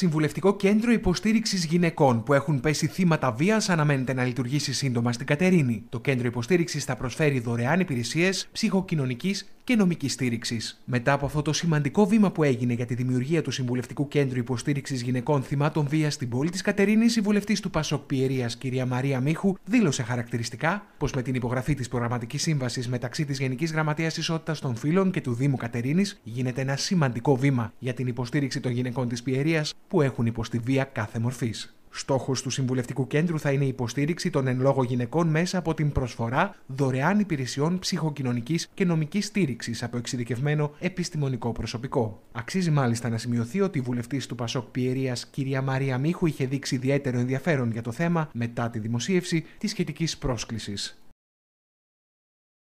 Συμβουλευτικό Κέντρο Υποστήριξης Γυναικών που έχουν πέσει θύματα βίας αναμένεται να λειτουργήσει σύντομα στην Κατερίνη. Το κέντρο υποστήριξης θα προσφέρει δωρεάν υπηρεσίες ψυχοκοινωνικής και νομικής στήριξης. Μετά από αυτό το σημαντικό βήμα που έγινε για τη δημιουργία του Συμβουλευτικού Κέντρου Υποστήριξης Γυναικών Θυμάτων Βίας στην πόλη της Κατερίνης, η βουλευτής του Πασόκ Πιερίας, κυρία Μαρία Μίχου, δήλωσε χαρακτηριστικά πως με την υπογραφή της προγραμματικής σύμβασης μεταξύ της Γενικής Γραμματείας Ισότητας των φίλων και του Δήμου Κατερίνης γίνεται ένα σημαντικό βήμα για την υποστήριξη των γυναικών της Πιερίας που έχουν υποστεί βία κάθε μορφής. Στόχος του Συμβουλευτικού Κέντρου θα είναι η υποστήριξη των εν λόγω γυναικών μέσα από την προσφορά δωρεάν υπηρεσιών ψυχοκοινωνικής και νομικής στήριξης από εξειδικευμένο επιστημονικό προσωπικό. Αξίζει μάλιστα να σημειωθεί ότι η βουλευτής του Πασόκ Πιερίας, κυρία Μαρία Μίχου, είχε δείξει ιδιαίτερο ενδιαφέρον για το θέμα μετά τη δημοσίευση της σχετικής πρόσκλησης.